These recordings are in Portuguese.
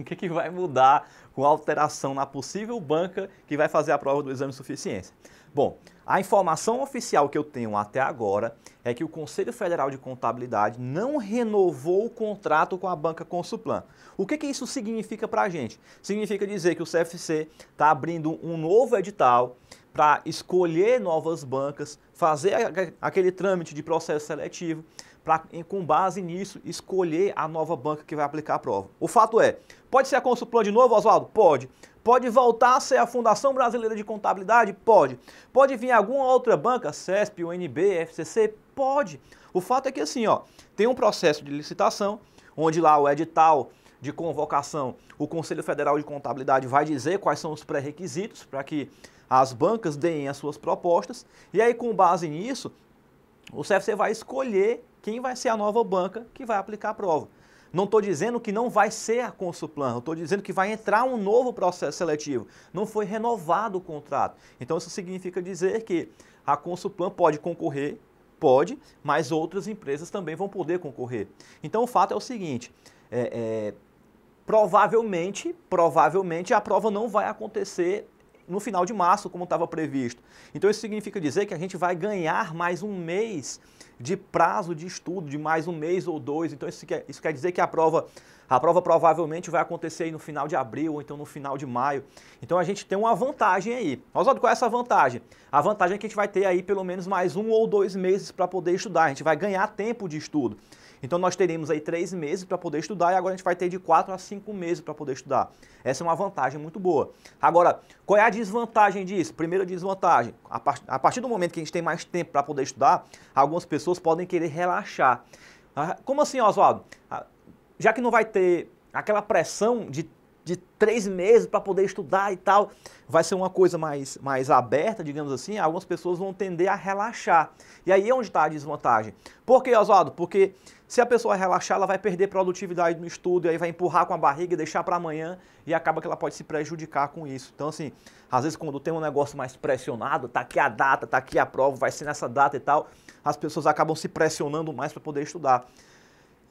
O que, que vai mudar com a alteração na possível banca que vai fazer a prova do exame de suficiência? Bom, a informação oficial que eu tenho até agora é que o Conselho Federal de Contabilidade não renovou o contrato com a banca Consuplan. O que, que isso significa para a gente? Significa dizer que o CFC está abrindo um novo edital para escolher novas bancas, fazer aquele trâmite de processo seletivo para, com base nisso, escolher a nova banca que vai aplicar a prova. O fato é, pode ser a Consulplan de novo, Oswaldo? Pode. Pode voltar a ser a Fundação Brasileira de Contabilidade? Pode. Pode vir alguma outra banca, CESP, UNB, FCC? Pode. O fato é que assim, ó, tem um processo de licitação, onde lá o edital de convocação, o Conselho Federal de Contabilidade vai dizer quais são os pré-requisitos para que as bancas deem as suas propostas, e aí com base nisso, o CFC vai escolher quem vai ser a nova banca que vai aplicar a prova. Não estou dizendo que não vai ser a Consulplan, estou dizendo que vai entrar um novo processo seletivo. Não foi renovado o contrato. Então isso significa dizer que a Consulplan pode concorrer, pode, mas outras empresas também vão poder concorrer. Então o fato é o seguinte, é, é, provavelmente, provavelmente a prova não vai acontecer no final de março, como estava previsto. Então isso significa dizer que a gente vai ganhar mais um mês de prazo de estudo, de mais um mês ou dois. Então isso quer, isso quer dizer que a prova, a prova provavelmente vai acontecer no final de abril ou então no final de maio. Então a gente tem uma vantagem aí. Oswaldo, qual é essa vantagem? A vantagem é que a gente vai ter aí pelo menos mais um ou dois meses para poder estudar. A gente vai ganhar tempo de estudo. Então nós teríamos aí três meses para poder estudar e agora a gente vai ter de quatro a cinco meses para poder estudar. Essa é uma vantagem muito boa. Agora, qual é a desvantagem disso? Primeira desvantagem, a, a partir do momento que a gente tem mais tempo para poder estudar, algumas pessoas podem querer relaxar. Ah, como assim, Oswaldo? Ah, já que não vai ter aquela pressão de de três meses para poder estudar e tal. Vai ser uma coisa mais, mais aberta, digamos assim. Algumas pessoas vão tender a relaxar. E aí é onde está a desvantagem. Por que, Oswaldo? Porque se a pessoa relaxar, ela vai perder produtividade no estudo, e aí vai empurrar com a barriga e deixar para amanhã, e acaba que ela pode se prejudicar com isso. Então, assim, às vezes quando tem um negócio mais pressionado, tá aqui a data, tá aqui a prova, vai ser nessa data e tal, as pessoas acabam se pressionando mais para poder estudar.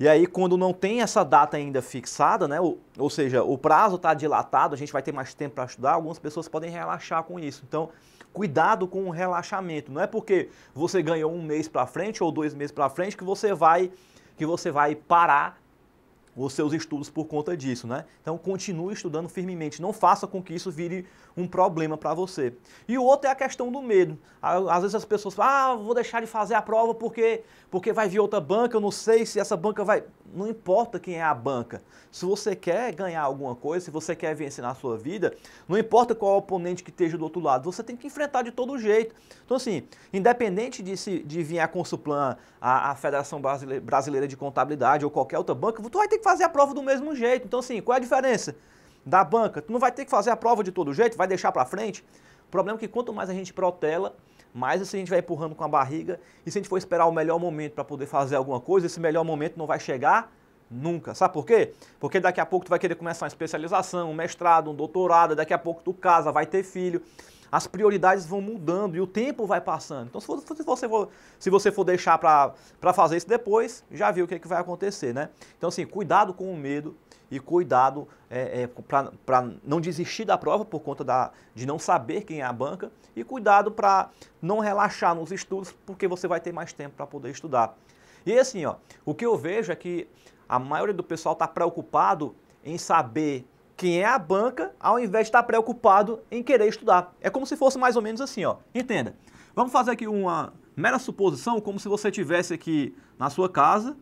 E aí, quando não tem essa data ainda fixada, né, ou, ou seja, o prazo está dilatado, a gente vai ter mais tempo para estudar, algumas pessoas podem relaxar com isso. Então, cuidado com o relaxamento. Não é porque você ganhou um mês para frente ou dois meses para frente que você vai que você vai parar os seus estudos por conta disso, né? Então continue estudando firmemente, não faça com que isso vire um problema para você. E o outro é a questão do medo. Às vezes as pessoas falam, ah, vou deixar de fazer a prova porque, porque vai vir outra banca, eu não sei se essa banca vai... Não importa quem é a banca. Se você quer ganhar alguma coisa, se você quer vencer na sua vida, não importa qual oponente que esteja do outro lado, você tem que enfrentar de todo jeito. Então assim, independente de, se, de vir a Consuplan, a, a Federação Brasileira de Contabilidade ou qualquer outra banca, você vai ter que fazer a prova do mesmo jeito. Então, assim, qual é a diferença da banca? Tu não vai ter que fazer a prova de todo jeito, vai deixar para frente. O problema é que quanto mais a gente protela, mais assim a gente vai empurrando com a barriga. E se a gente for esperar o melhor momento para poder fazer alguma coisa, esse melhor momento não vai chegar nunca. Sabe por quê? Porque daqui a pouco tu vai querer começar uma especialização, um mestrado, um doutorado, daqui a pouco tu casa, vai ter filho. As prioridades vão mudando e o tempo vai passando. Então, se, for, se você, for, se você for deixar para fazer isso depois, já viu o que, é que vai acontecer, né? Então, assim, cuidado com o medo e cuidado é, é, para não desistir da prova por conta da, de não saber quem é a banca e cuidado para não relaxar nos estudos porque você vai ter mais tempo para poder estudar. E assim, ó, o que eu vejo é que a maioria do pessoal está preocupado em saber quem é a banca, ao invés de estar tá preocupado em querer estudar. É como se fosse mais ou menos assim, ó. Entenda. Vamos fazer aqui uma mera suposição, como se você tivesse aqui na sua casa,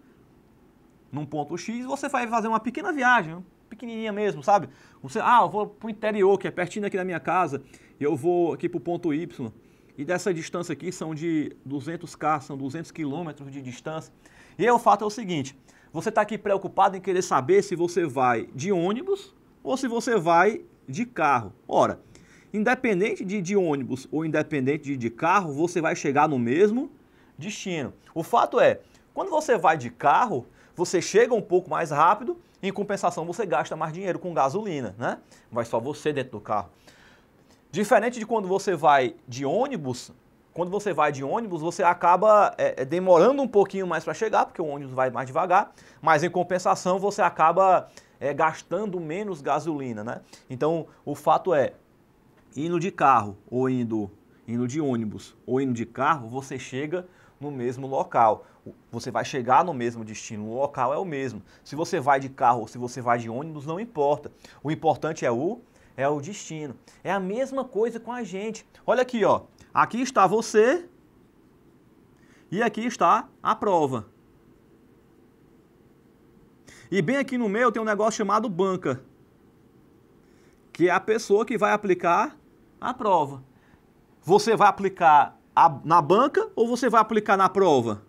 num ponto X, você vai fazer uma pequena viagem, pequenininha mesmo, sabe? Você, ah, eu vou o interior, que é pertinho aqui da minha casa, e eu vou aqui para o ponto Y e dessa distância aqui são de 200K, são 200 quilômetros de distância. E aí o fato é o seguinte, você está aqui preocupado em querer saber se você vai de ônibus ou se você vai de carro. Ora, independente de, de ônibus ou independente de, de carro, você vai chegar no mesmo destino. O fato é, quando você vai de carro, você chega um pouco mais rápido, em compensação você gasta mais dinheiro com gasolina, né? Vai só você dentro do carro. Diferente de quando você vai de ônibus, quando você vai de ônibus, você acaba é, é demorando um pouquinho mais para chegar, porque o ônibus vai mais devagar, mas em compensação você acaba é, gastando menos gasolina, né? Então o fato é, indo de carro ou indo, indo de ônibus ou indo de carro, você chega no mesmo local. Você vai chegar no mesmo destino, o local é o mesmo. Se você vai de carro ou se você vai de ônibus, não importa. O importante é o é o destino. É a mesma coisa com a gente. Olha aqui, ó. Aqui está você e aqui está a prova. E bem aqui no meio tem um negócio chamado banca, que é a pessoa que vai aplicar a prova. Você vai aplicar a, na banca ou você vai aplicar na prova?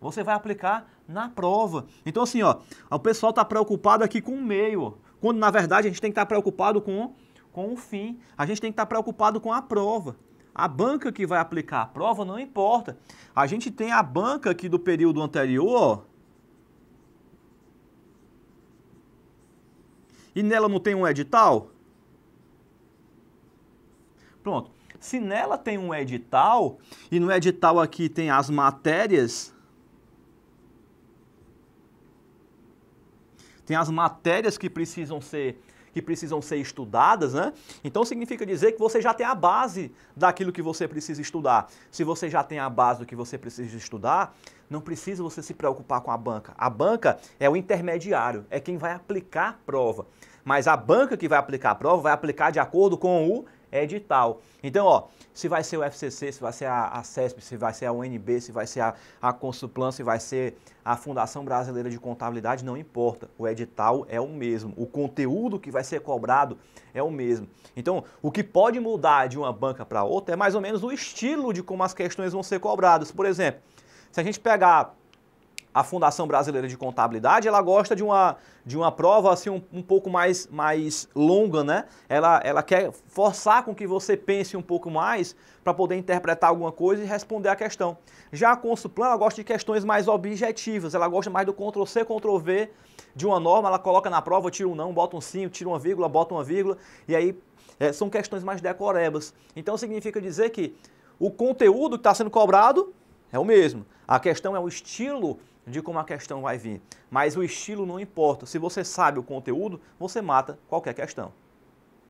Você vai aplicar na prova. Então assim, ó, o pessoal está preocupado aqui com o meio. Ó. Quando, na verdade, a gente tem que estar preocupado com, com o fim. A gente tem que estar preocupado com a prova. A banca que vai aplicar a prova não importa. A gente tem a banca aqui do período anterior, e nela não tem um edital? Pronto. Se nela tem um edital, e no edital aqui tem as matérias tem as matérias que precisam ser que precisam ser estudadas, né? Então significa dizer que você já tem a base daquilo que você precisa estudar. Se você já tem a base do que você precisa estudar, não precisa você se preocupar com a banca. A banca é o intermediário, é quem vai aplicar a prova. Mas a banca que vai aplicar a prova vai aplicar de acordo com o é edital. Então, ó, se vai ser o FCC, se vai ser a, a CESP, se vai ser a UNB, se vai ser a, a se vai ser a Fundação Brasileira de Contabilidade, não importa. O edital é o mesmo. O conteúdo que vai ser cobrado é o mesmo. Então, o que pode mudar de uma banca para outra é mais ou menos o estilo de como as questões vão ser cobradas. Por exemplo, se a gente pegar a Fundação Brasileira de Contabilidade, ela gosta de uma, de uma prova assim um, um, pouco mais, mais longa, né? Ela, ela quer forçar com que você pense um pouco mais para poder interpretar alguma coisa e responder a questão. Já a Consulplan, ela gosta de questões mais objetivas, ela gosta mais do Ctrl-C, Ctrl-V de uma norma, ela coloca na prova, tira um não, bota um sim, tira uma vírgula, bota uma vírgula, e aí é, são questões mais decorebas. Então significa dizer que o conteúdo que está sendo cobrado é o mesmo. A questão é o estilo de como a questão vai vir. Mas o estilo não importa. Se você sabe o conteúdo, você mata qualquer questão.